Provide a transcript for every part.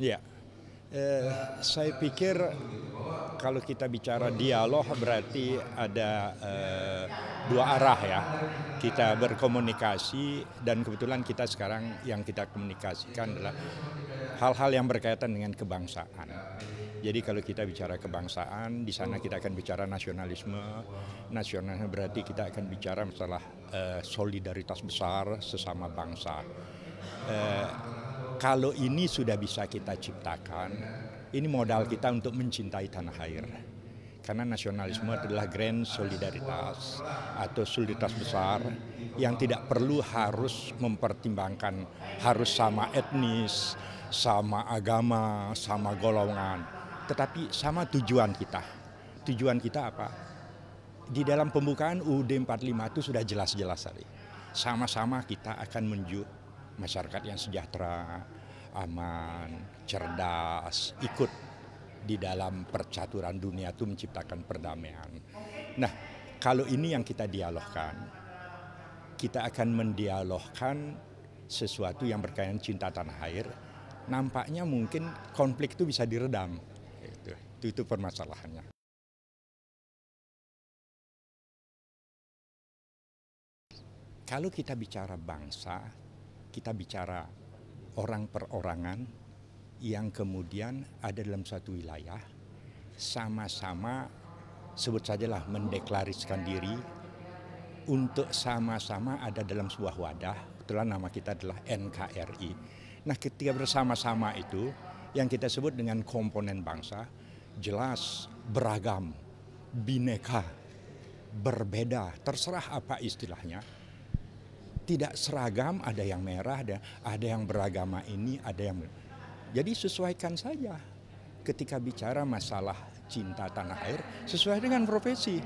Ya, eh, saya pikir kalau kita bicara dialog berarti ada eh, dua arah ya. Kita berkomunikasi dan kebetulan kita sekarang yang kita komunikasikan adalah hal-hal yang berkaitan dengan kebangsaan. Jadi kalau kita bicara kebangsaan, di sana kita akan bicara nasionalisme. Nasionalisme berarti kita akan bicara masalah eh, solidaritas besar sesama bangsa. Eh, kalau ini sudah bisa kita ciptakan, ini modal kita untuk mencintai tanah air. Karena nasionalisme adalah grand solidaritas atau soliditas besar yang tidak perlu harus mempertimbangkan harus sama etnis, sama agama, sama golongan, tetapi sama tujuan kita. Tujuan kita apa? Di dalam pembukaan UUD 45 itu sudah jelas-jelas tadi. Sama-sama kita akan menuju masyarakat yang sejahtera, aman, cerdas, ikut di dalam percaturan dunia itu menciptakan perdamaian. Nah, kalau ini yang kita dialogkan, kita akan mendialogkan sesuatu yang berkaitan cinta tanah air, nampaknya mungkin konflik itu bisa diredam. Itu, itu, itu permasalahannya. Kalau kita bicara bangsa, kita bicara orang perorangan yang kemudian ada dalam suatu wilayah sama-sama sebut sajalah mendeklarasikan diri untuk sama-sama ada dalam sebuah wadah itulah nama kita adalah NKRI. Nah ketika bersama-sama itu yang kita sebut dengan komponen bangsa jelas beragam, bineka, berbeda, terserah apa istilahnya tidak seragam, ada yang merah, ada, ada yang beragama ini, ada yang... Jadi sesuaikan saja ketika bicara masalah cinta tanah air, sesuai dengan profesi.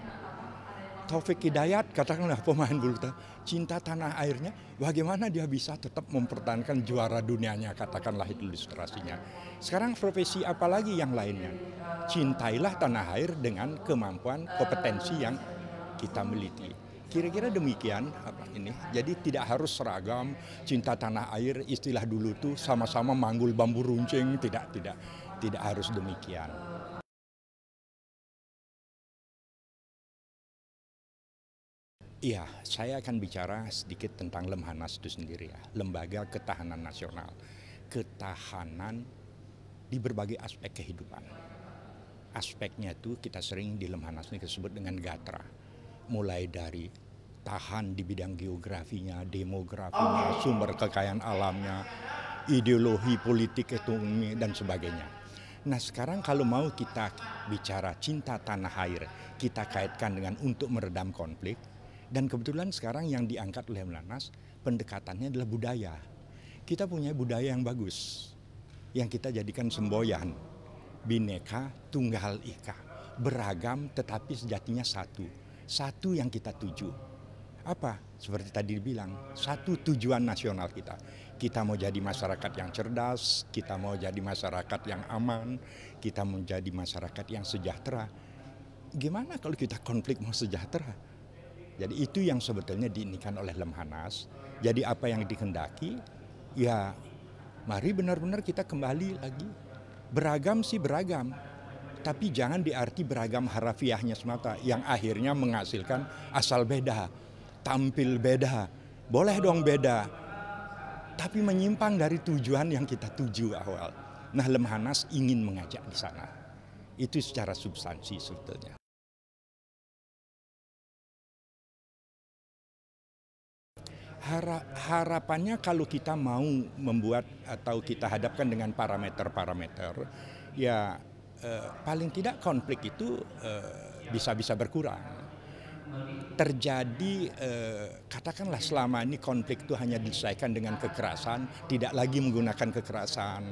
Taufik Hidayat katakanlah pemain bulu tangkis cinta tanah airnya bagaimana dia bisa tetap mempertahankan juara dunianya katakanlah itu ilustrasinya sekarang profesi apa lagi yang lainnya cintailah tanah air dengan kemampuan kompetensi yang kita miliki Kira-kira demikian apa ini. Jadi tidak harus seragam cinta tanah air istilah dulu tuh sama-sama manggul bambu runcing tidak tidak tidak harus demikian. Iya, saya akan bicara sedikit tentang Lemhanas itu sendiri ya, Lembaga Ketahanan Nasional. Ketahanan di berbagai aspek kehidupan. Aspeknya itu kita sering di Lemhanas ini disebut dengan gatra. Mulai dari tahan di bidang geografinya, demografinya, sumber kekayaan alamnya, ideologi politik, ekonomi, dan sebagainya. Nah sekarang kalau mau kita bicara cinta tanah air, kita kaitkan dengan untuk meredam konflik, dan kebetulan sekarang yang diangkat oleh Melanas, pendekatannya adalah budaya. Kita punya budaya yang bagus, yang kita jadikan semboyan, bineka tunggal ika, beragam tetapi sejatinya satu, satu yang kita tuju. Apa? Seperti tadi dibilang, satu tujuan nasional kita. Kita mau jadi masyarakat yang cerdas, kita mau jadi masyarakat yang aman, kita mau jadi masyarakat yang sejahtera. Gimana kalau kita konflik mau sejahtera? Jadi itu yang sebetulnya diinginkan oleh Lemhanas. Jadi apa yang dikehendaki, ya mari benar-benar kita kembali lagi. Beragam sih beragam, tapi jangan diarti beragam harafiahnya semata yang akhirnya menghasilkan asal beda tampil beda. Boleh dong beda, tapi menyimpang dari tujuan yang kita tuju awal. Nah Lemhanas ingin mengajak di sana. Itu secara substansi sebetulnya. harapannya kalau kita mau membuat atau kita hadapkan dengan parameter-parameter, ya eh, paling tidak konflik itu bisa eh, bisa-bisa berkurang terjadi eh, katakanlah selama ini konflik itu hanya diselesaikan dengan kekerasan, tidak lagi menggunakan kekerasan.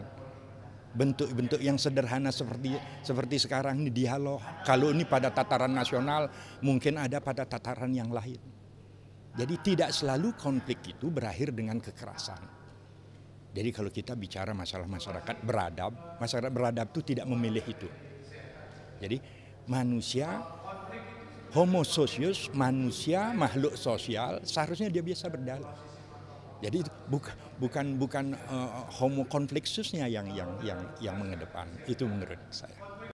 Bentuk-bentuk yang sederhana seperti seperti sekarang ini dialog. Kalau ini pada tataran nasional, mungkin ada pada tataran yang lain. Jadi tidak selalu konflik itu berakhir dengan kekerasan. Jadi kalau kita bicara masalah masyarakat beradab, masyarakat beradab itu tidak memilih itu. Jadi manusia homo socius, manusia, makhluk sosial, seharusnya dia biasa berdalam. Jadi bukan bukan bukan uh, eh, homo konfliksusnya yang yang yang yang mengedepan itu menurut saya.